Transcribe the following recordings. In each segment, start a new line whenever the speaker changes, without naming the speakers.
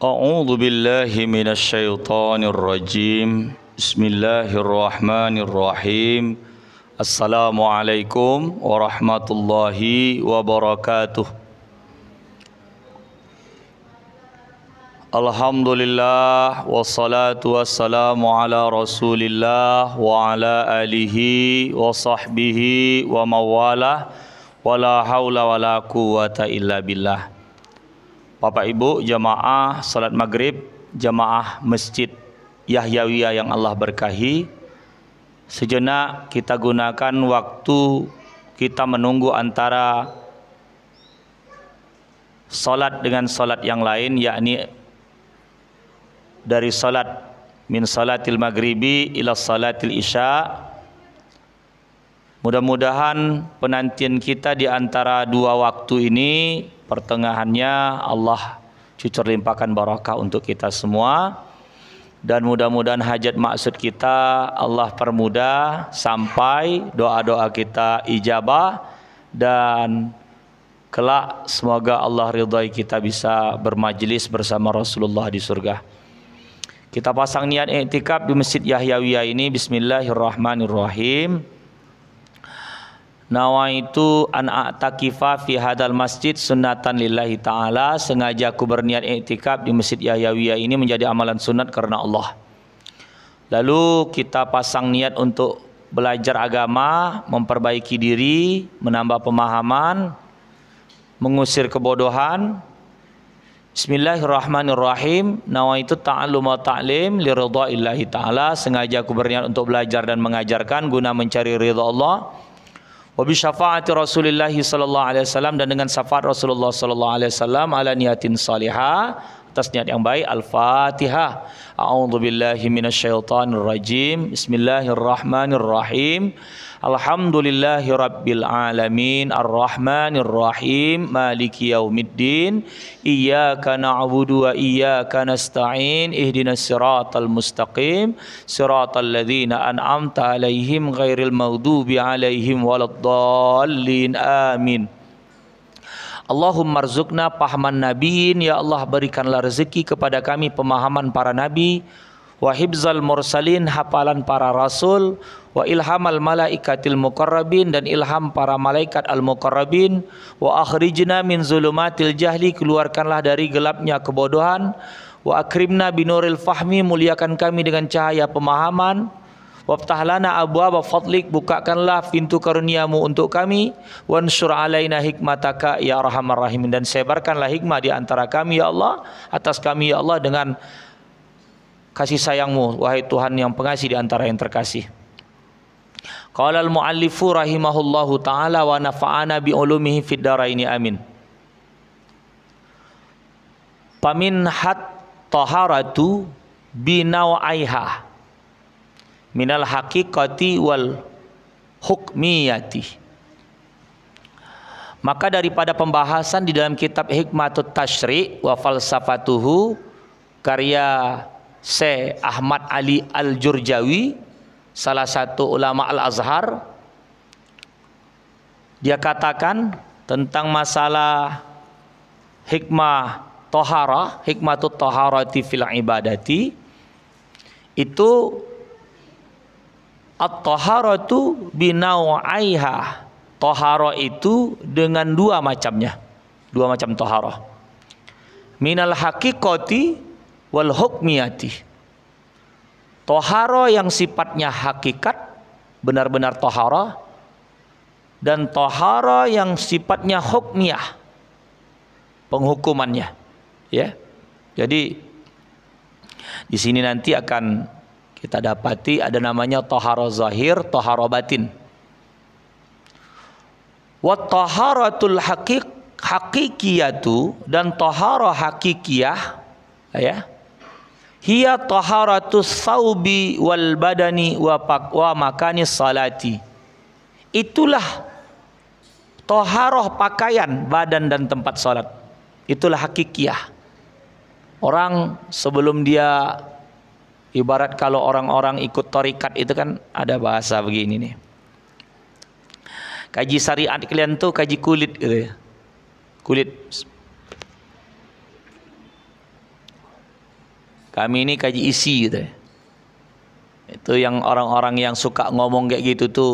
أعوذ بالله من الشيطان الرجيم بسم الله الرحمن الرحيم السلام عليكم ورحمة الله وبركاته الحمد لله والصلاة والسلام على رسول الله وعلى آله وصحبه ومواله ولا حول ولا قوة إلا بالله Bapak Ibu jamaah salat maghrib jamaah masjid Yahyawiyah yang Allah berkahi sejenak kita gunakan waktu kita menunggu antara salat dengan salat yang lain yakni dari salat min salatil maghribi ila salatil isya mudah-mudahan penantian kita di antara dua waktu ini pertengahannya Allah cucur limpahkan barakah untuk kita semua dan mudah-mudahan hajat maksud kita Allah permudah sampai doa-doa kita ijabah dan kelak semoga Allah ridhai kita bisa bermajlis bersama Rasulullah di surga. Kita pasang niat iktikaf di Masjid Yahyawiyah ini bismillahirrahmanirrahim nawaitu an a'takifa fi hadal masjid sunatan lillahi ta'ala sengaja aku berniat iktikaf di Masjid Yahya ini menjadi amalan sunat karena Allah lalu kita pasang niat untuk belajar agama memperbaiki diri menambah pemahaman mengusir kebodohan Bismillahirrahmanirrahim nawaitu ta'allum wa ta'lim li ta'ala sengaja aku berniat untuk belajar dan mengajarkan guna mencari ridha Allah wa bi syafaati Rasulillah sallallahu alaihi wasallam dan dengan syafaat Rasulullah sallallahu alaihi wasallam ala niatin salihah atas niat yang baik Al-Fatihah A'udzubillahi minasyaitonir rajim Bismillahirrahmanirrahim Alhamdulillahi rabbil alamin Ar-Rahmanir Rahim Maliki yaumiddin Iyyaka na'budu wa iyyaka nasta'in Ihdinas siratal mustaqim Siratal ladzina an'amta alaihim ghairil maghdubi alaihim waladdallin Amin Allahumma rizukna pahaman nabiin Ya Allah berikanlah rezeki kepada kami pemahaman para nabi Wa hibzal mursalin hafalan para rasul Wa ilhamal malaikatil muqarrabin Dan ilham para malaikat al-muqarrabin Wa akhrijna min zulumatil jahli Keluarkanlah dari gelapnya kebodohan Wa akrimna binuril fahmi Muliakan kami dengan cahaya pemahaman Wabtahlana abwaaba fadlik bukakanlah pintu karuniamu untuk kami wansur alaina hikmataka ya arhamar rahimin dan sebarkanlah hikmah di antara kami ya Allah atas kami ya Allah dengan kasih sayangmu wahai Tuhan yang pengasih di antara yang terkasih. Qala al-muallifu rahimahullahu taala wa nafa'ana bi ulumihi fid amin. Pamin hat taharatu binawaiha minal hakikati wal hukmiyati maka daripada pembahasan di dalam kitab Hikmatut Tashri wa Falsafatuhu karya Se Ahmad Ali Al-Jurjawi salah satu ulama Al-Azhar dia katakan tentang masalah hikmah tohara hikmatut toharati fil ibadati itu At-taharatu binawaiha. Toharo itu dengan dua macamnya. Dua macam toharo. Minal hakikoti wal hukmiyati. Toharo yang sifatnya hakikat, benar-benar toharo. Dan toharo yang sifatnya hukmiyah. Penghukumannya. Ya. Jadi di sini nanti akan kita dapati ada namanya toharo zahir, toharo batin. Wa toharatul hakik hakikiyatu dan toharo hakikiyah ya hiya taharatus saubi wal badani wa pak wa makani salati itulah toharoh pakaian badan dan tempat salat itulah hakikiyah orang sebelum dia Ibarat kalau orang-orang ikut torikat itu kan ada bahasa begini nih. Kaji syariat kalian tuh kaji kulit gitu ya. Kulit. Kami ini kaji isi gitu ya. Itu yang orang-orang yang suka ngomong kayak gitu tuh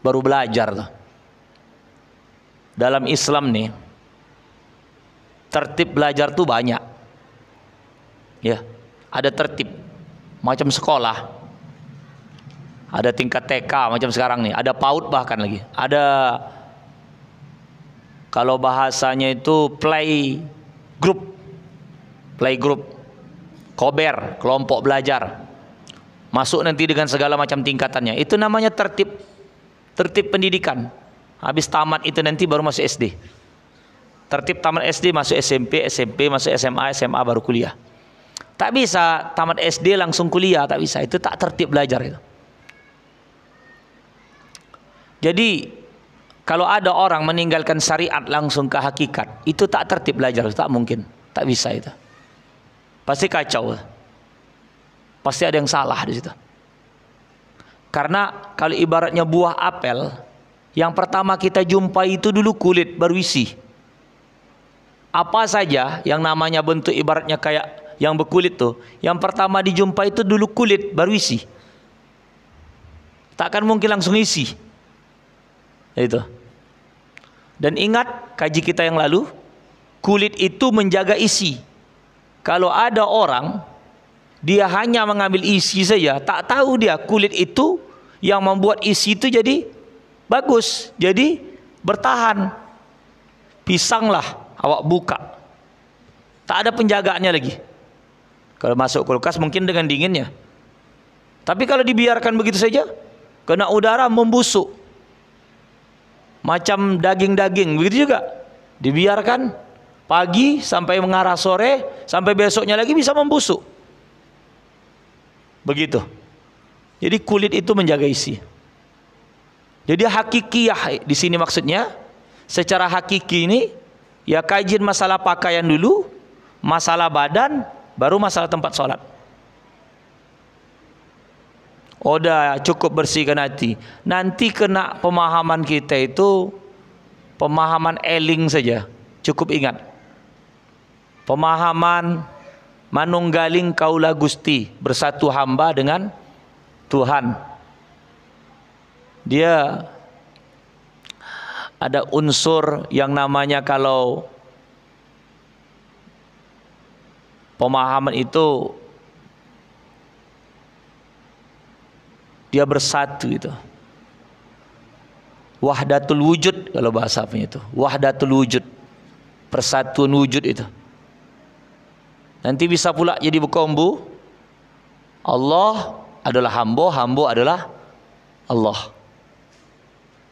baru belajar tuh. Dalam Islam nih tertib belajar tuh banyak. Ya, ada tertib macam sekolah. Ada tingkat TK macam sekarang nih, ada PAUD bahkan lagi. Ada kalau bahasanya itu play group. Play group. Kober, kelompok belajar. Masuk nanti dengan segala macam tingkatannya. Itu namanya tertib tertib pendidikan. Habis tamat itu nanti baru masuk SD. Tertib tamat SD masuk SMP, SMP masuk SMA, SMA baru kuliah. Tak bisa tamat SD langsung kuliah, tak bisa. Itu tak tertib belajar itu. Jadi kalau ada orang meninggalkan syariat langsung ke hakikat, itu tak tertib belajar, tak mungkin, tak bisa itu. Pasti kacau. Pasti ada yang salah di situ. Karena kalau ibaratnya buah apel, yang pertama kita jumpai itu dulu kulit baru isi. Apa saja yang namanya bentuk ibaratnya kayak yang berkulit tuh. Yang pertama dijumpai itu dulu kulit baru isi. Takkan mungkin langsung isi. Itu. Dan ingat kaji kita yang lalu, kulit itu menjaga isi. Kalau ada orang dia hanya mengambil isi saja, tak tahu dia kulit itu yang membuat isi itu jadi bagus, jadi bertahan. Pisanglah awak buka. Tak ada penjagaannya lagi. Kalau masuk kulkas mungkin dengan dinginnya. Tapi kalau dibiarkan begitu saja, kena udara membusuk. Macam daging-daging, begitu juga. Dibiarkan pagi sampai mengarah sore, sampai besoknya lagi bisa membusuk. Begitu. Jadi kulit itu menjaga isi. Jadi hakikiyah di sini maksudnya secara hakiki ini ya kajian masalah pakaian dulu, masalah badan, Baru masalah tempat sholat. Udah oh, cukup bersihkan hati. Nanti kena pemahaman kita itu pemahaman eling saja. Cukup ingat. Pemahaman manunggaling kaula gusti bersatu hamba dengan Tuhan. Dia ada unsur yang namanya kalau pemahaman itu dia bersatu itu wahdatul wujud kalau bahasa apa itu wahdatul wujud persatuan wujud itu nanti bisa pula jadi berkombu Allah adalah hamba hamba adalah Allah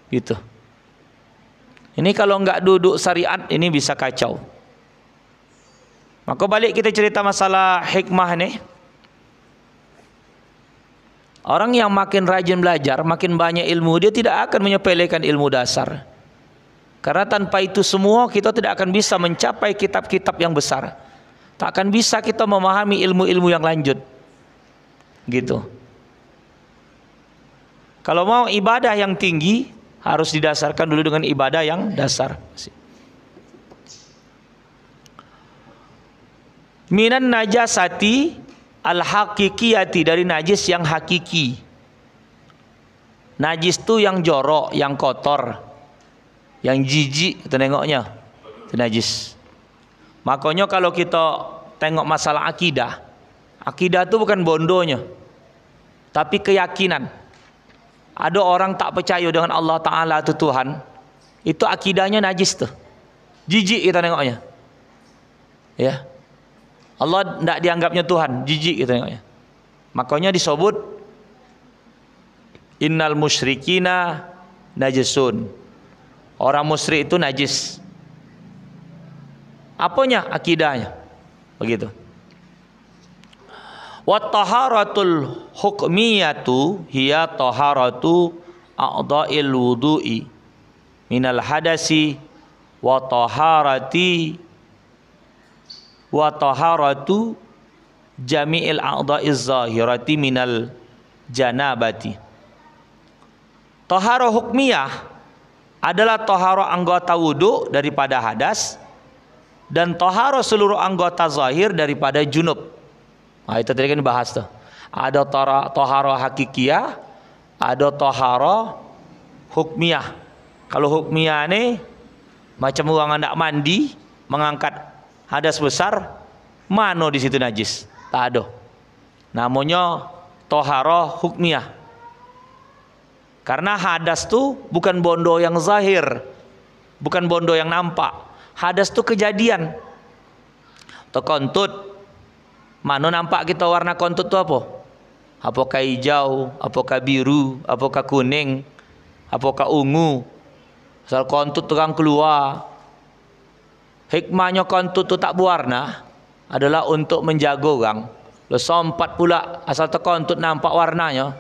gitu ini kalau enggak duduk syariat ini bisa kacau maka balik kita cerita masalah hikmah nih. Orang yang makin rajin belajar, makin banyak ilmu, dia tidak akan menyepelekan ilmu dasar. Karena tanpa itu semua kita tidak akan bisa mencapai kitab-kitab yang besar. Tak akan bisa kita memahami ilmu-ilmu yang lanjut. Gitu. Kalau mau ibadah yang tinggi harus didasarkan dulu dengan ibadah yang dasar. minan najasati al hakikiyati dari najis yang hakiki najis tuh yang jorok yang kotor yang jijik itu nengoknya itu najis makanya kalau kita tengok masalah akidah akidah itu bukan bondonya tapi keyakinan ada orang tak percaya dengan Allah Ta'ala itu Tuhan itu akidahnya najis tuh jijik kita tengoknya ya Allah tidak dianggapnya Tuhan, jijik gitu tengoknya. Makanya disebut innal musyrikina najisun. Orang musyrik itu najis. Apanya? Akidahnya. Begitu. Wat taharatul hukmiyatu hiya taharatu a'dha'il wudu'i minal hadasi wa taharati wa taharatu jami'il a'dha'iz zahirati minal janabati Toharo hukmiyah adalah toharo anggota wudhu daripada hadas dan toharo seluruh anggota zahir daripada junub. Nah, itu tadi kan dibahas tuh. Ada toharo hakikiyah, ada toharo hukmiyah. Kalau hukmiyah ini macam orang tidak mandi mengangkat hadas besar, mano di situ najis, tak ada. Namanya toharoh hukmiyah. Karena hadas tuh bukan bondo yang zahir, bukan bondo yang nampak. Hadas tuh kejadian. Atau kontut. Mano nampak kita warna kontut tuh apa? Apakah hijau, apakah biru, apakah kuning, apakah ungu. Asal kontut tukang keluar, hikmahnya kontu tu tak berwarna adalah untuk menjaga orang. Lo sompat pula asal tekontut nampak warnanya.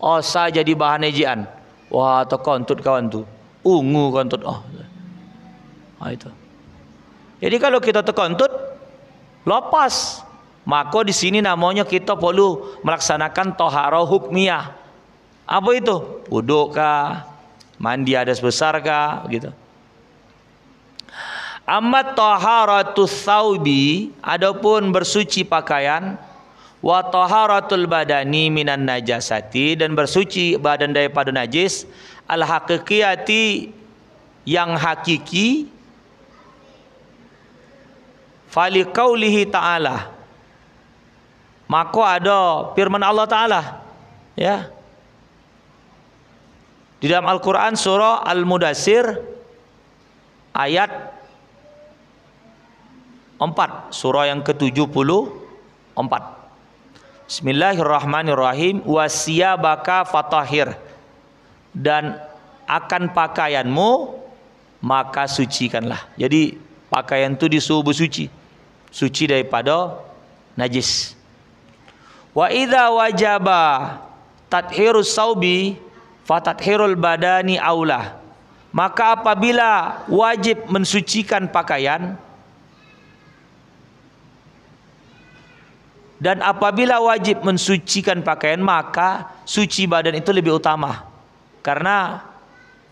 Osa oh, jadi bahan ejian. Wah tekontut kawan tu. Ungu kontut oh. Ah, itu. Jadi kalau kita tekontut, lopas. lepas maka di sini namanya kita perlu melaksanakan toharoh hukmiyah. Apa itu? Wuduk kah? Mandi ada sebesar kah? Gitu. Amma taharatus saubi adapun bersuci pakaian wa taharatul badani minan najasati dan bersuci badan daripada najis al haqiqiyati yang hakiki fali qaulihi ta'ala maka ada firman Allah taala ya di dalam Al-Qur'an surah Al-Mudassir ayat 4 surah yang ke-74 Bismillahirrahmanirrahim wasiyabaka fatahir dan akan pakaianmu maka sucikanlah jadi pakaian itu disuruh bersuci suci daripada najis wa idza wajaba tathirus saubi fatathirul badani aulah maka apabila wajib mensucikan pakaian Dan apabila wajib mensucikan pakaian maka suci badan itu lebih utama. Karena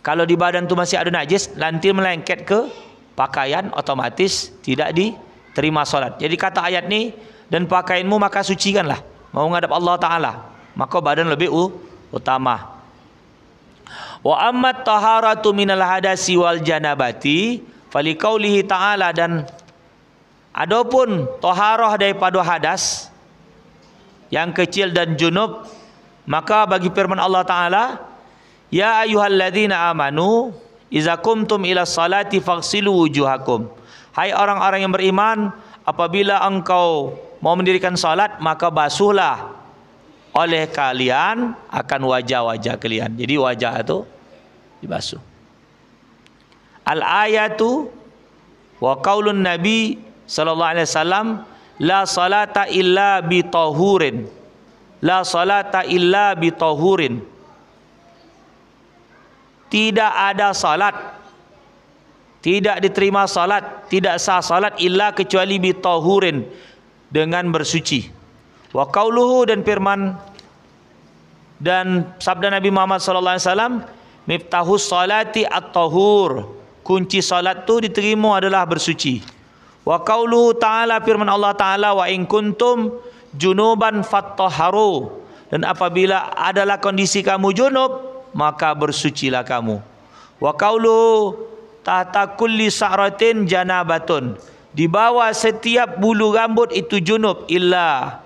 kalau di badan itu masih ada najis, nanti melengket ke pakaian otomatis tidak diterima solat. Jadi kata ayat ini dan pakaianmu maka sucikanlah mau ngadap Allah taala, maka badan lebih utama. Wa ammat taharatu minal hadasi wal janabati falikaulihi ta'ala dan adapun toharoh daripada hadas yang kecil dan junub maka bagi firman Allah taala ya ayyuhalladzina amanu idza qumtum ila salati faghsilu wujuhakum hai orang-orang yang beriman apabila engkau mau mendirikan salat maka basuhlah oleh kalian akan wajah-wajah kalian jadi wajah itu dibasuh al ayatu wa qaulun nabi sallallahu alaihi wasallam la salata illa bi tahurin la salata illa bi tahurin tidak ada salat tidak diterima salat tidak sah salat illa kecuali bi tahurin dengan bersuci wa kauluhu dan firman dan sabda Nabi Muhammad sallallahu alaihi wasallam miftahus salati at-tahur kunci salat tu diterima adalah bersuci Wa qaulu ta'ala firman Allah ta'ala wa in kuntum junuban fattaharu. Dan apabila adalah kondisi kamu junub, maka bersucilah kamu. Wa qaulu tahta kulli sa'ratin janabatun. Di bawah setiap bulu rambut itu junub illa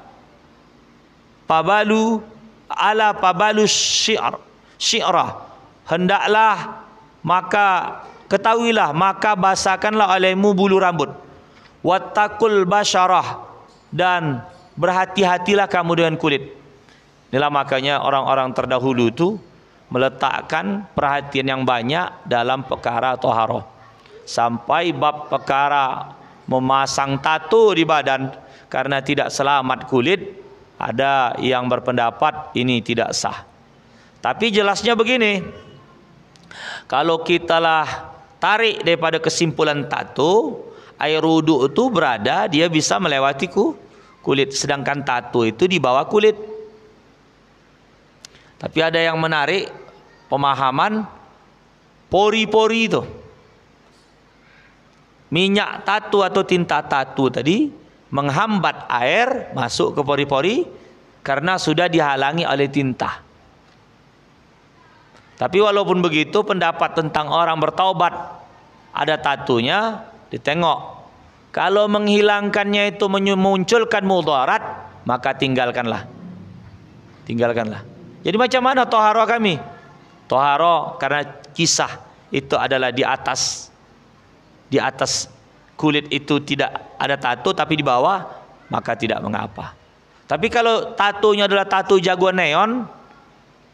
pabalu ala pabalu syi'ar syi'rah. Hendaklah maka ketahuilah maka basahkanlah olehmu bulu rambut Wattakul basharah dan berhati-hatilah kamu dengan kulit. Inilah makanya orang-orang terdahulu itu meletakkan perhatian yang banyak dalam perkara toharoh. Sampai bab perkara memasang tato di badan karena tidak selamat kulit, ada yang berpendapat ini tidak sah. Tapi jelasnya begini, kalau kitalah tarik daripada kesimpulan tato, air wudhu itu berada dia bisa melewati kulit sedangkan tato itu di bawah kulit tapi ada yang menarik pemahaman pori-pori itu minyak tato atau tinta tato tadi menghambat air masuk ke pori-pori karena sudah dihalangi oleh tinta. Tapi walaupun begitu pendapat tentang orang bertaubat ada tatunya ditengok. Kalau menghilangkannya itu memunculkan mudarat, maka tinggalkanlah. Tinggalkanlah. Jadi macam mana toharo kami? Toharo karena kisah itu adalah di atas di atas kulit itu tidak ada tato tapi di bawah maka tidak mengapa. Tapi kalau tatunya adalah tatu jagoan neon,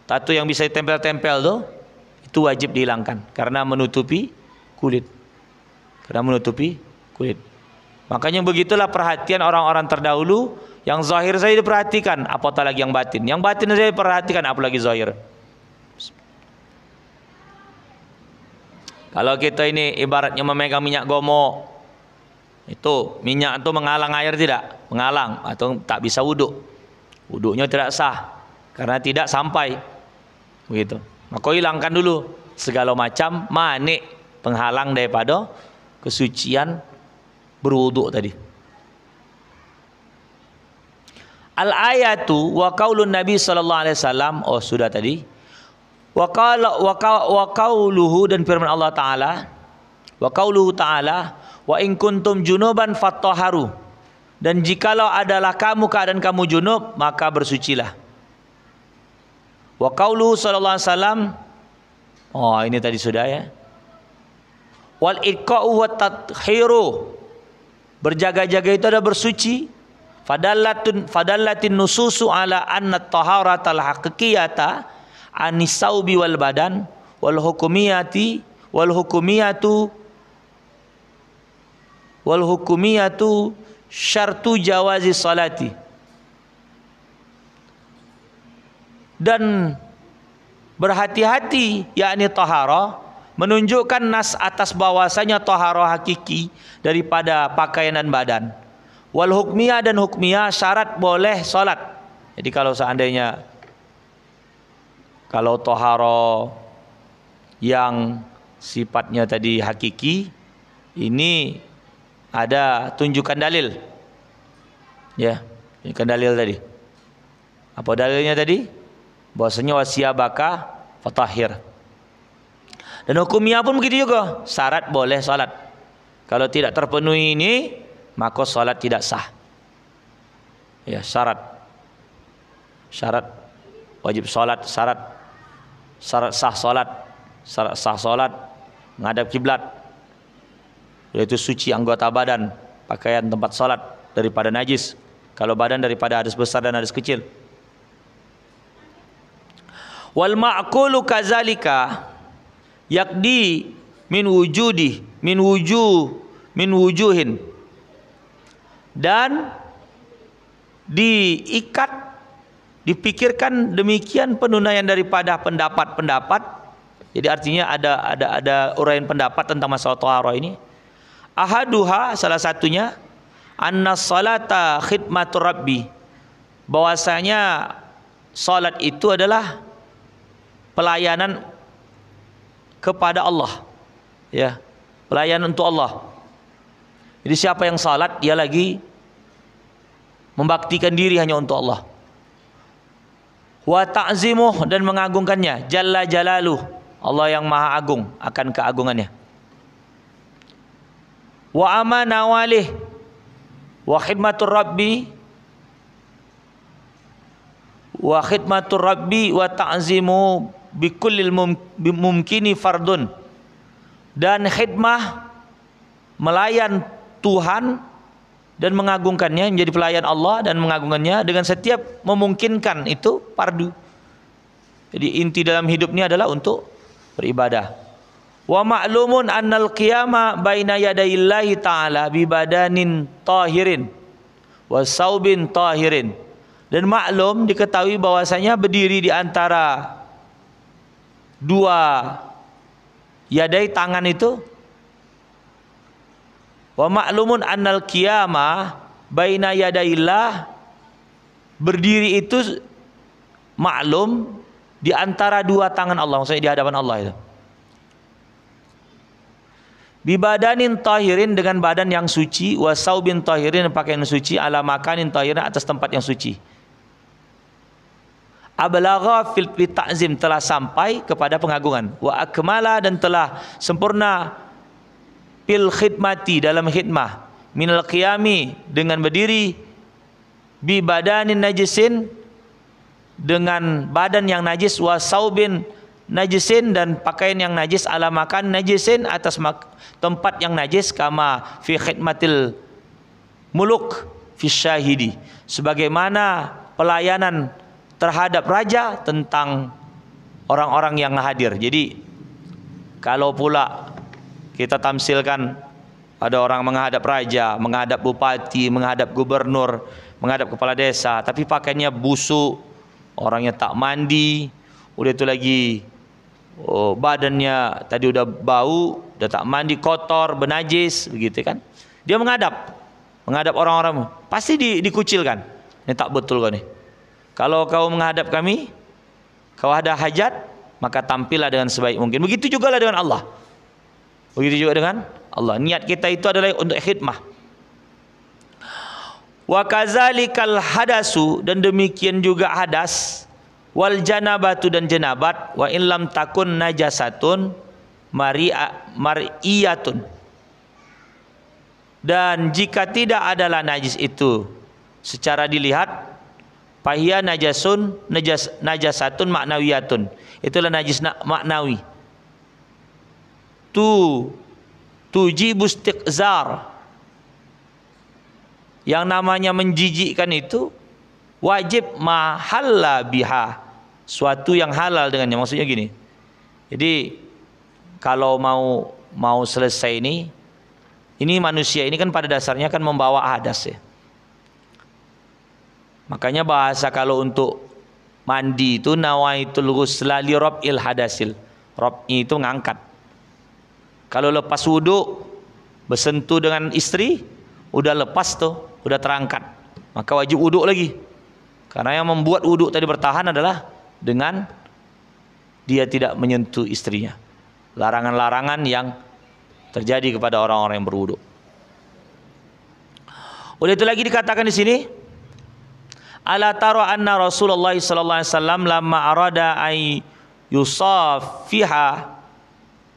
tatu yang bisa ditempel-tempel tuh, itu wajib dihilangkan karena menutupi kulit karena menutupi kulit. Makanya begitulah perhatian orang-orang terdahulu yang zahir saja diperhatikan, apatah lagi yang batin. Yang batin saja diperhatikan, apalagi zahir. Kalau kita ini ibaratnya memegang minyak gomo, itu minyak itu menghalang air tidak? Menghalang atau tak bisa wudhu. Wudhunya tidak sah karena tidak sampai. Begitu. Maka hilangkan dulu segala macam manik penghalang daripada kesucian berwuduk tadi. Al ayatu wa qaulun Nabi sallallahu alaihi wasallam oh sudah tadi. Wa qala wa qauluhu dan firman Allah taala wa qauluhu taala wa in kuntum junuban fattaharu dan jikalau adalah kamu keadaan kamu junub maka bersucilah. Wa qauluhu sallallahu alaihi wasallam oh ini tadi sudah ya wal iqa'u wa tathiru berjaga-jaga itu ada bersuci fadallatun fadallatin nususu ala anna taharatal haqiqiyata anisaubi wal badan wal hukumiyati wal hukumiyatu wal hukumiyatu syartu jawazi salati dan berhati-hati yakni tahara menunjukkan nas atas bahwasanya toharoh hakiki daripada pakaian dan badan. Wal hukmiyah dan hukmiyah syarat boleh sholat. Jadi kalau seandainya kalau toharoh yang sifatnya tadi hakiki ini ada tunjukkan dalil. Ya, tunjukkan dalil tadi. Apa dalilnya tadi? Bahwasanya wasiyabaka fatahir. Dan hukumnya pun begitu juga. Syarat boleh salat. Kalau tidak terpenuhi ini, maka salat tidak sah. Ya, syarat. Syarat wajib salat, syarat syarat sah salat, syarat sah salat menghadap kiblat. Yaitu suci anggota badan, pakaian tempat salat daripada najis. Kalau badan daripada hadis besar dan hadis kecil. Wal ma'kulu kazalika yakdi min wujudi min wuju min wujuhin dan diikat dipikirkan demikian penunaian daripada pendapat-pendapat jadi artinya ada ada ada uraian pendapat tentang masalah toharo ini ahaduha salah satunya anna salata khidmatur rabbi bahwasanya salat itu adalah pelayanan kepada Allah. Ya. Pelayanan untuk Allah. Jadi siapa yang salat dia lagi membaktikan diri hanya untuk Allah. Wa ta'zimuh dan mengagungkannya jalla jalaluh. Allah yang maha agung akan keagungannya. Wa amana walih wa khidmatur rabbi wa khidmatur rabbi wa ta'zimu bikullil mumkini fardun dan khidmah melayan Tuhan dan mengagungkannya menjadi pelayan Allah dan mengagungkannya dengan setiap memungkinkan itu fardu. Jadi inti dalam hidup ini adalah untuk beribadah. Wa ma'lumun annal qiyama baina yadayillahi ta'ala bi badanin tahirin wa saubin tahirin. Dan maklum diketahui bahwasanya berdiri di antara dua yadai tangan itu wa maklumun annal qiyamah baina yadailah berdiri itu maklum di antara dua tangan Allah maksudnya di hadapan Allah itu bibadanin tahirin dengan badan yang suci wasaubin tahirin pakaian suci ala makanin tahirin atas tempat yang suci ablagha fil ta'zim telah sampai kepada pengagungan wa akmala dan telah sempurna fil khidmati dalam khidmah min al qiyami dengan berdiri bi badanin najisin dengan badan yang najis wa saubin najisin dan pakaian yang najis ala makan najisin atas tempat yang najis kama fi khidmatil muluk fi syahidi sebagaimana pelayanan terhadap raja tentang orang-orang yang hadir. Jadi kalau pula kita tamsilkan ada orang menghadap raja, menghadap bupati, menghadap gubernur, menghadap kepala desa, tapi pakainya busuk, orangnya tak mandi, udah itu lagi oh, badannya tadi udah bau, udah tak mandi, kotor, benajis, begitu kan. Dia menghadap, menghadap orang-orang, pasti di, dikucilkan. Ini tak betul kan nih. Kalau kau menghadap kami, kau ada hajat, maka tampillah dengan sebaik mungkin. Begitu juga lah dengan Allah. Begitu juga dengan Allah. Niat kita itu adalah untuk khidmah. Wa kazalikal hadasu dan demikian juga hadas wal janabatu dan jenabat wa in lam takun najasatun mari'a mar'iyatun dan jika tidak adalah najis itu secara dilihat Pahia najasun najas najasatun maknawiyatun. Itulah najis na, maknawi. Tu tuji bustikzar. Yang namanya menjijikkan itu wajib mahalla biha. Suatu yang halal dengannya. Maksudnya gini. Jadi kalau mau mau selesai ini ini manusia ini kan pada dasarnya kan membawa hadas ya Makanya bahasa kalau untuk mandi itu nawaitul ghusla li rab'il hadasil. Rab'i itu ngangkat. Kalau lepas wudhu bersentuh dengan istri udah lepas tuh, udah terangkat. Maka wajib wudhu lagi. Karena yang membuat wudhu tadi bertahan adalah dengan dia tidak menyentuh istrinya. Larangan-larangan yang terjadi kepada orang-orang yang berwudhu. Oleh itu lagi dikatakan di sini, Ala taru anna Rasulullah sallallahu alaihi wasallam lamma arada ay yusafiha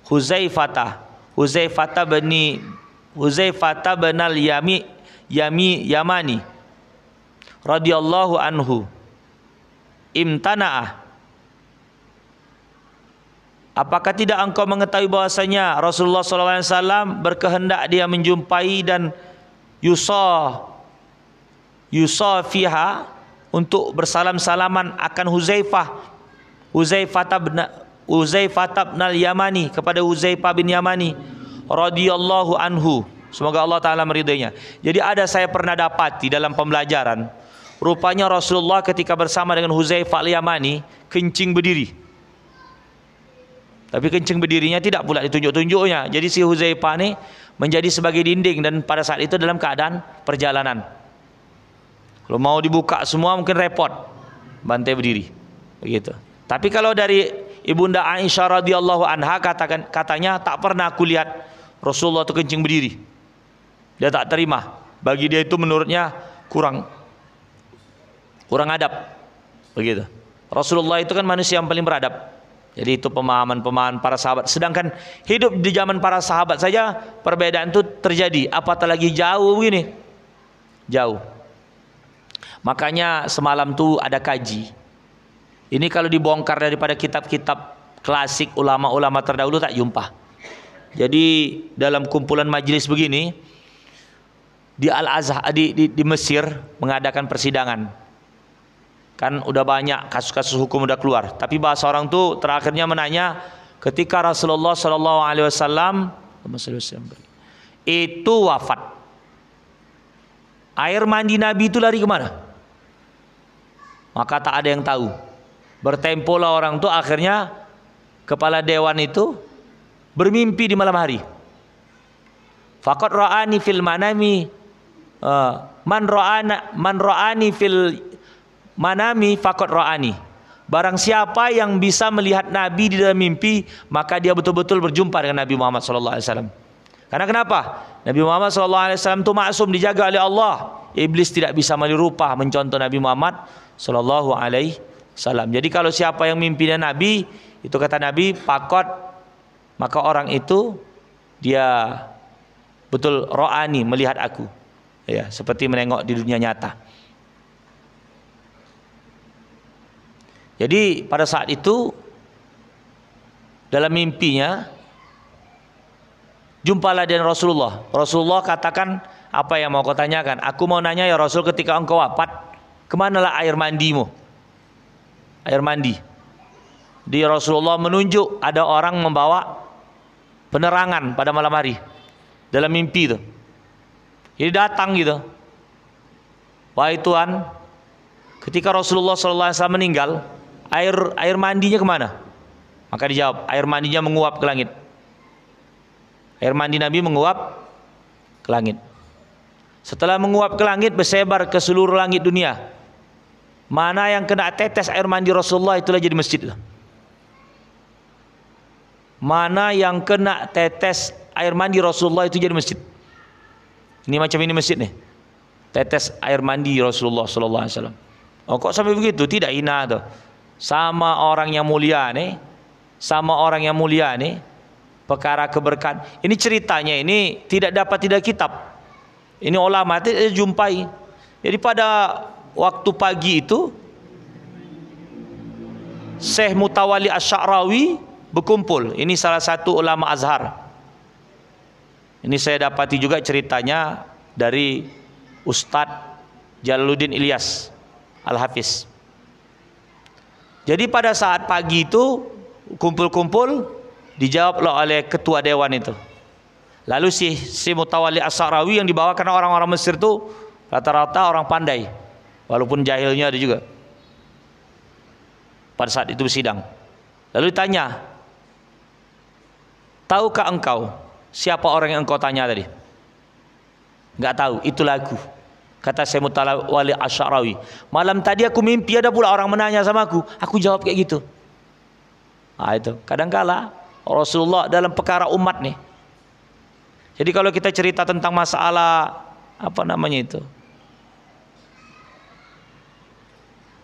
Huzaifah Huzaifah bin Huzaifah bin Yami Yami Yamani radhiyallahu anhu imtana'ah Apakah tidak engkau mengetahui bahasanya Rasulullah sallallahu alaihi wasallam berkehendak dia menjumpai dan yusa yusa untuk bersalam-salaman akan Huzaifah Huzaifah bin Huzaifah Yamani kepada Huzaifah bin Yamani radhiyallahu anhu semoga Allah taala meridainya jadi ada saya pernah dapati dalam pembelajaran rupanya Rasulullah ketika bersama dengan Huzaifah al-Yamani kencing berdiri tapi kencing berdirinya tidak pula ditunjuk-tunjuknya jadi si Huzaifah ini menjadi sebagai dinding dan pada saat itu dalam keadaan perjalanan kalau mau dibuka semua mungkin repot. Bantai berdiri. Begitu. Tapi kalau dari Ibunda Aisyah radhiyallahu anha katakan katanya tak pernah aku lihat Rasulullah itu kencing berdiri. Dia tak terima. Bagi dia itu menurutnya kurang kurang adab. Begitu. Rasulullah itu kan manusia yang paling beradab. Jadi itu pemahaman-pemahaman para sahabat. Sedangkan hidup di zaman para sahabat saja perbedaan itu terjadi. Apatah lagi jauh begini. Jauh. Makanya semalam tuh ada kaji. Ini kalau dibongkar daripada kitab-kitab klasik ulama-ulama terdahulu tak jumpa. Jadi dalam kumpulan majelis begini di Al Azhar di, di, di Mesir mengadakan persidangan. Kan udah banyak kasus-kasus hukum udah keluar. Tapi bahasa orang tuh terakhirnya menanya ketika Rasulullah Shallallahu Alaihi Wasallam itu wafat. Air mandi Nabi itu lari kemana? maka tak ada yang tahu. Bertempolah orang itu akhirnya kepala dewan itu bermimpi di malam hari. Fakot roani fil manami eh, man ra'ana man roani fil manami fakot roani. Barang siapa yang bisa melihat Nabi di dalam mimpi, maka dia betul-betul berjumpa dengan Nabi Muhammad SAW. Karena kenapa? Nabi Muhammad SAW itu maksum dijaga oleh Allah. Iblis tidak bisa melirupah mencontoh Nabi Muhammad Shallallahu Alaihi Jadi kalau siapa yang mimpinya Nabi, itu kata Nabi pakot, maka orang itu dia betul roani melihat aku, ya seperti menengok di dunia nyata. Jadi pada saat itu dalam mimpinya jumpalah dengan Rasulullah. Rasulullah katakan apa yang mau kau tanyakan? Aku mau nanya ya Rasul ketika engkau wafat kemanalah air mandimu? Air mandi. Di Rasulullah menunjuk ada orang membawa penerangan pada malam hari dalam mimpi itu. Jadi datang gitu. Wahai Tuhan, ketika Rasulullah SAW meninggal, air air mandinya kemana? Maka dijawab, air mandinya menguap ke langit. Air mandi Nabi menguap ke langit. Setelah menguap ke langit, bersebar ke seluruh langit dunia. Mana yang kena tetes air mandi Rasulullah itulah jadi masjid. Mana yang kena tetes air mandi Rasulullah itu jadi masjid. Ini macam ini masjid nih. Tetes air mandi Rasulullah sallallahu alaihi wasallam. Oh kok sampai begitu? Tidak hina tuh. Sama orang yang mulia nih. Sama orang yang mulia nih. Perkara keberkahan. Ini ceritanya ini tidak dapat tidak kitab. Ini ulama tidak jumpai. Jadi pada waktu pagi itu Syekh Mutawali Asy'arawi berkumpul. Ini salah satu ulama Azhar. Ini saya dapati juga ceritanya dari Ustadz Jaludin Ilyas Al-Hafiz. Jadi pada saat pagi itu kumpul-kumpul dijawablah oleh ketua dewan itu. Lalu si si Mutawali As-Sa'rawi yang dibawakan orang-orang Mesir itu rata-rata orang pandai walaupun jahilnya ada juga pada saat itu sidang. lalu ditanya tahukah engkau siapa orang yang engkau tanya tadi Enggak tahu itu lagu kata Semutala Wali Asyarawi malam tadi aku mimpi ada pula orang menanya sama aku aku jawab kayak gitu nah, itu kadangkala Rasulullah dalam perkara umat nih jadi kalau kita cerita tentang masalah apa namanya itu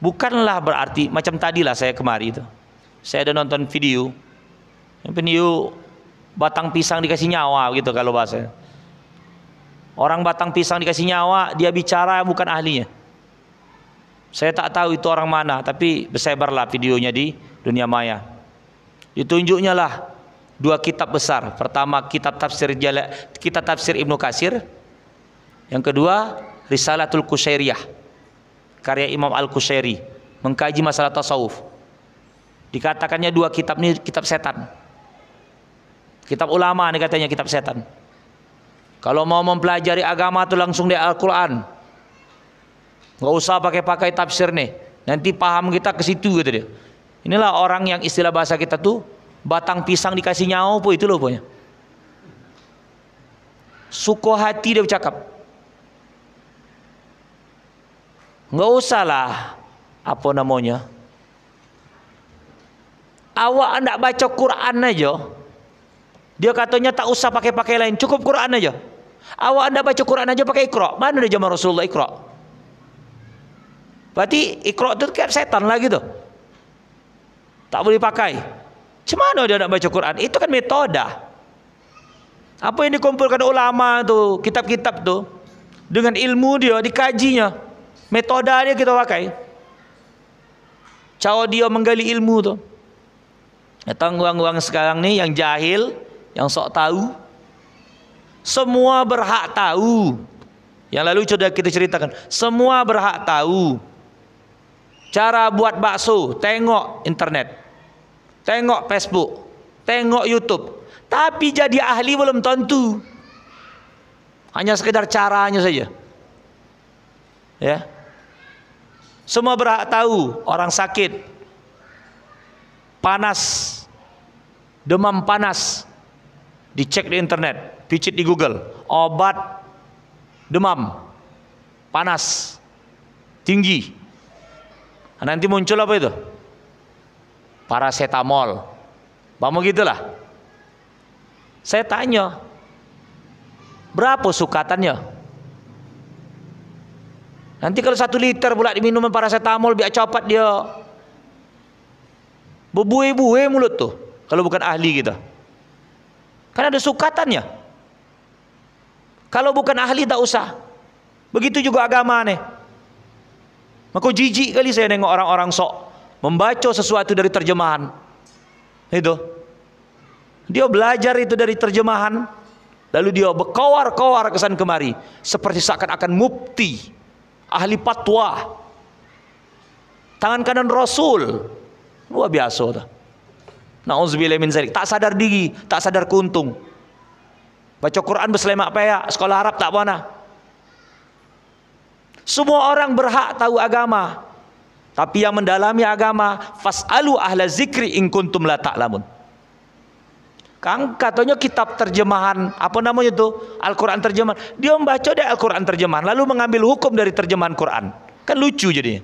bukanlah berarti macam tadi lah saya kemari itu. Saya ada nonton video video batang pisang dikasih nyawa gitu kalau bahasa. Orang batang pisang dikasih nyawa, dia bicara bukan ahlinya. Saya tak tahu itu orang mana, tapi bersebarlah videonya di dunia maya. Ditunjuknya lah dua kitab besar. Pertama kitab tafsir kitab tafsir Ibnu Kasir. Yang kedua Risalatul Kusairiyah karya Imam Al-Qushairi mengkaji masalah tasawuf dikatakannya dua kitab ini kitab setan kitab ulama ini katanya kitab setan kalau mau mempelajari agama itu langsung di Al-Quran gak usah pakai-pakai tafsir nih nanti paham kita ke situ gitu dia inilah orang yang istilah bahasa kita tuh batang pisang dikasih nyawa po itu loh pokoknya suko hati dia bercakap nggak lah apa namanya awak anda baca Quran aja dia katanya tak usah pakai-pakai lain cukup Quran aja awak anda baca Quran aja pakai ikra mana dia zaman Rasulullah ikra berarti ikra itu kayak setan lagi tuh tak boleh pakai cuman dia tidak baca Quran? Itu kan metoda. Apa yang dikumpulkan ulama tuh kitab-kitab tuh dengan ilmu dia dikajinya. Metodanya dia kita pakai. Cara dia menggali ilmu tu. Datang orang-orang sekarang ni yang jahil, yang sok tahu. Semua berhak tahu. Yang lalu sudah kita ceritakan. Semua berhak tahu. Cara buat bakso, tengok internet. Tengok Facebook, tengok YouTube. Tapi jadi ahli belum tentu. Hanya sekedar caranya saja. Ya. Semua berhak tahu orang sakit, panas, demam panas, dicek di internet, picit di Google, obat demam, panas, tinggi. Nah, nanti muncul apa itu? Paracetamol. Bamo gitulah. Saya tanya, berapa sukatannya? Nanti kalau satu liter pula diminum paracetamol biar cepat dia. berbuih buih mulut tuh. Kalau bukan ahli kita. Kan ada sukatannya. Kalau bukan ahli tak usah. Begitu juga agama nih. Maka jijik kali saya nengok orang-orang sok membaca sesuatu dari terjemahan. Itu. Dia belajar itu dari terjemahan. Lalu dia berkowar-kowar kesan kemari. Seperti seakan-akan mupti ahli fatwa tangan kanan Rasul luar biasa Nauzubillah min zalik. Tak sadar diri, tak sadar kuntung. Baca Quran berselemak peyak, sekolah Arab tak mana. Semua orang berhak tahu agama. Tapi yang mendalami agama, fasalu ahla zikri in kuntum la ta'lamun. Kang katanya kitab terjemahan apa namanya tuh Al-Quran terjemahan dia membaca deh Al-Quran terjemahan lalu mengambil hukum dari terjemahan Quran kan lucu jadinya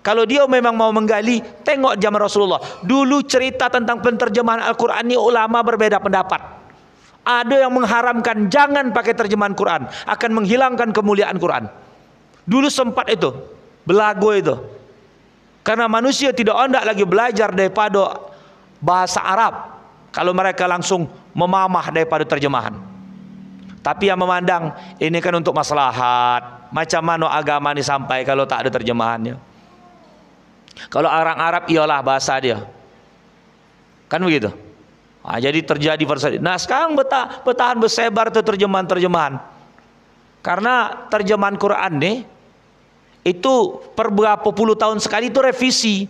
kalau dia memang mau menggali tengok zaman Rasulullah dulu cerita tentang penterjemahan Al-Quran ini ulama berbeda pendapat ada yang mengharamkan jangan pakai terjemahan Quran akan menghilangkan kemuliaan Quran dulu sempat itu belago itu karena manusia tidak hendak lagi belajar daripada bahasa Arab kalau mereka langsung memamah daripada terjemahan. Tapi yang memandang ini kan untuk maslahat. Macam mana agama ini sampai kalau tak ada terjemahannya? Kalau orang Arab ialah bahasa dia. Kan begitu? Nah, jadi terjadi versi. Nah sekarang betah, betahan bersebar itu terjemahan-terjemahan. Karena terjemahan Quran nih itu per berapa puluh tahun sekali itu revisi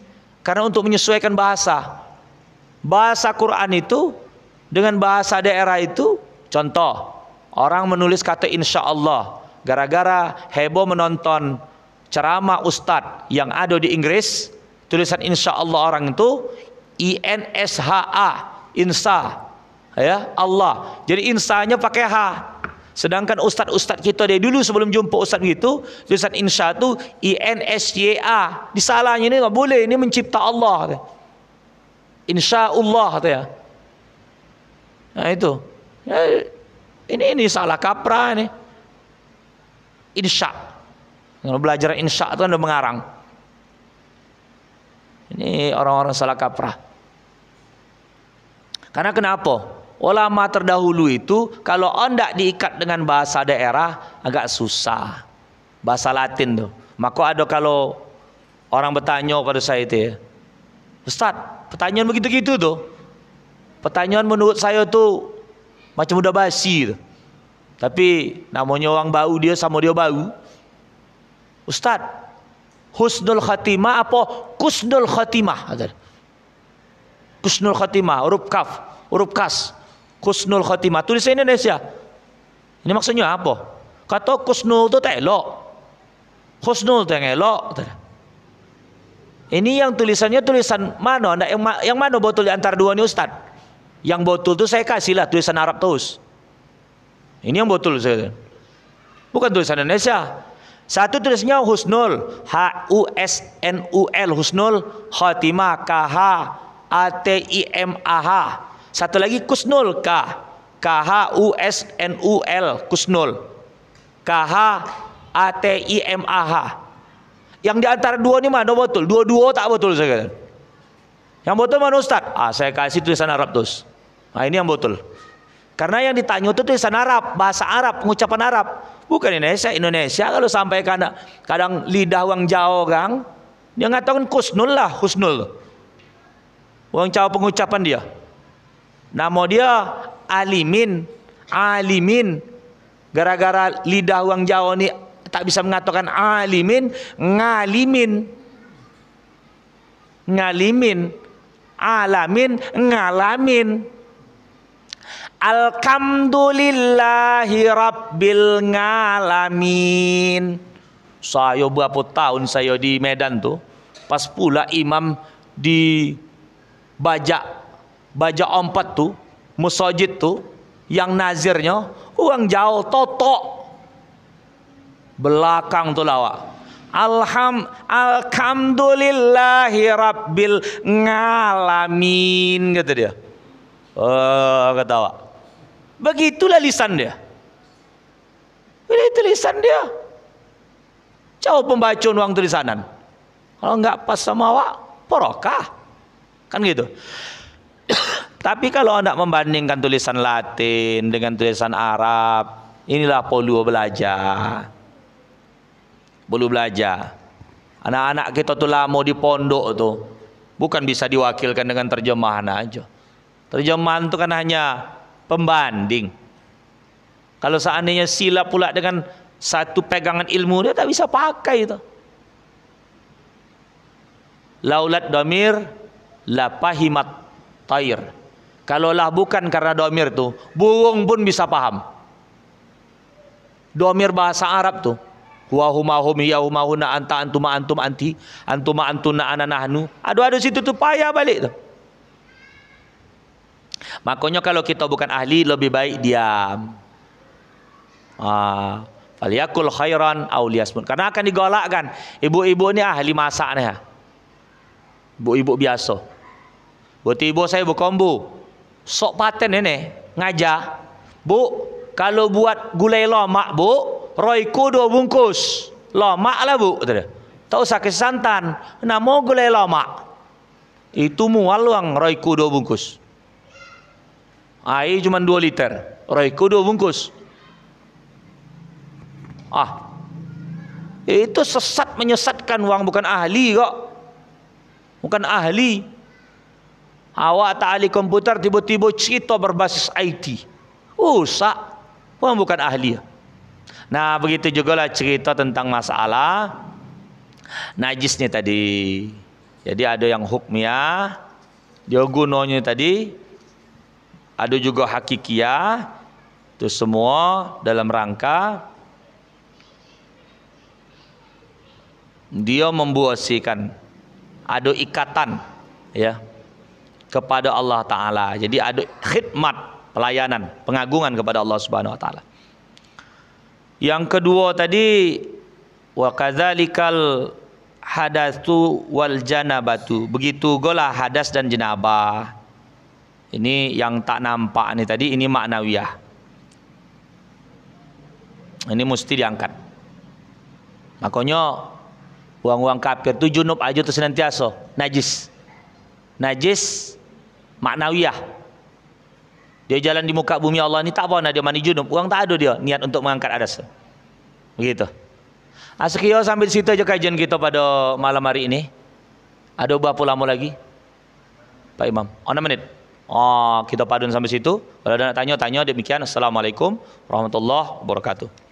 karena untuk menyesuaikan bahasa bahasa Quran itu dengan bahasa daerah itu contoh orang menulis kata insya Allah gara-gara heboh menonton ceramah Ustad yang ada di Inggris tulisan insya Allah orang itu I N S H A ya Allah jadi insanya pakai H Sedangkan Ustad Ustad kita dari dulu sebelum jumpa Ustad gitu, tulisan insya itu I N S Y A. Disalahnya ini nggak boleh, ini mencipta Allah insyaallah ya. nah itu ya, ini ini salah kaprah ini insya kalau belajar insya itu anda mengarang ini orang-orang salah kaprah karena kenapa ulama terdahulu itu kalau anda diikat dengan bahasa daerah agak susah bahasa latin tuh maka ada kalau orang bertanya pada saya itu ya Ustadz Pertanyaan begitu-gitu tuh. Pertanyaan menurut saya tuh macam udah basi tuh. Tapi namanya orang bau dia sama dia bau. Ustaz, husnul khatimah apa kusnul khatimah? Kusnul khatimah, huruf kaf, huruf kas. Kusnul khatimah, tulis Indonesia. Ini maksudnya apa? Kata kusnul itu tak elok. Husnul itu yang elok. Ini yang tulisannya tulisan mana? yang, yang mana botol di antara dua ini Ustaz? Yang botol itu saya kasih lah tulisan Arab terus. Ini yang botol saya. Bukan tulisan Indonesia. Satu tulisnya Husnul, H U S N U L Husnul Khotima. K H A T I M A H. Satu lagi Kusnul K K H U S N U L Kusnul. K H A T I M A H. Yang di antara dua ini mana betul? Dua-dua tak betul saya kata. Yang betul mana Ustaz? Ah, saya kasih tulisan Arab terus. Nah, ini yang betul. Karena yang ditanya itu tulisan Arab, bahasa Arab, pengucapan Arab. Bukan Indonesia, Indonesia kalau sampai kadang, kadang lidah orang jauh, orang, dia ngatakan kusnul lah, husnul. Uang jauh pengucapan dia. Nama dia alimin, alimin. Gara-gara lidah orang jauh ni tak bisa mengatakan alimin, ngalimin. Ngalimin, alamin, ngalamin. Alhamdulillahi Rabbil Ngalamin. Saya berapa tahun saya di Medan tuh. Pas pula imam di bajak, bajak ompat tu Musajid tu, Yang nazirnya uang jauh totok belakang tulawak Alham alhamdulillahi rabbil ngalamin kata dia. Oh, kata awak. Begitulah lisan dia. Begitu lisan dia. coba pembacaan uang tulisanan. Kalau nggak pas sama awak, porokah. Kan gitu. Tapi kalau anda membandingkan tulisan Latin dengan tulisan Arab, inilah polio belajar. Perlu belajar. Anak-anak kita tu lama di pondok tu. Bukan bisa diwakilkan dengan terjemahan aja. Terjemahan tu kan hanya pembanding. Kalau seandainya silap pula dengan satu pegangan ilmu dia tak bisa pakai itu. Laulat domir la pahimat tair. Kalaulah bukan karena domir tu, burung pun bisa paham. Domir bahasa Arab tuh Wa huma hum hiya huma huna anta antuma antum anti antuma antuna ana nahnu. Aduh-aduh situ tu payah balik tu. Makanya kalau kita bukan ahli lebih baik diam. Ah, faliyakul khairan au liyasmut. Karena akan digalakkan. Ibu-ibu ini ahli masak ni. Ibu-ibu biasa. Buat ibu saya berkombu. Sok paten ni ni. Ngajar. Bu, kalau buat gulai lomak, Bu, roiku dua bungkus. Lomak lah bu. Tahu sakit santan. Nah mau gulai lomak. Itu mual luang roiku dua bungkus. Air cuma dua liter. Roiku dua bungkus. Ah. Itu sesat menyesatkan uang bukan ahli kok. Bukan ahli. Awak tak ahli komputer tiba-tiba cerita berbasis IT. usah, Uang bukan ahli. Ya. Nah, begitu juga lah cerita tentang masalah najisnya tadi. Jadi ada yang dia gunonya tadi, ada juga hakikiah itu semua dalam rangka dia membuasikan ada ikatan ya kepada Allah taala. Jadi ada khidmat, pelayanan, pengagungan kepada Allah Subhanahu wa taala. Yang kedua tadi wa kadzalikal hadatsu wal janabatu. Begitu golah hadas dan jenabah. Ini yang tak nampak ni tadi ini maknawiyah. Ini mesti diangkat. Makanya uang-uang kafir tu junub aja tu senantiasa najis. Najis maknawiyah. Dia jalan di muka bumi Allah ini tak apa nah dia mandi junub. Uang tak ada dia niat untuk mengangkat adas. Begitu. Asikio ah, sampai di situ aja kajian kita pada malam hari ini. Ada berapa lama lagi? Pak Imam, Oh a menit. Oh, ah, kita padun sampai situ. Kalau ada nak tanya, tanya demikian. Assalamualaikum warahmatullahi wabarakatuh.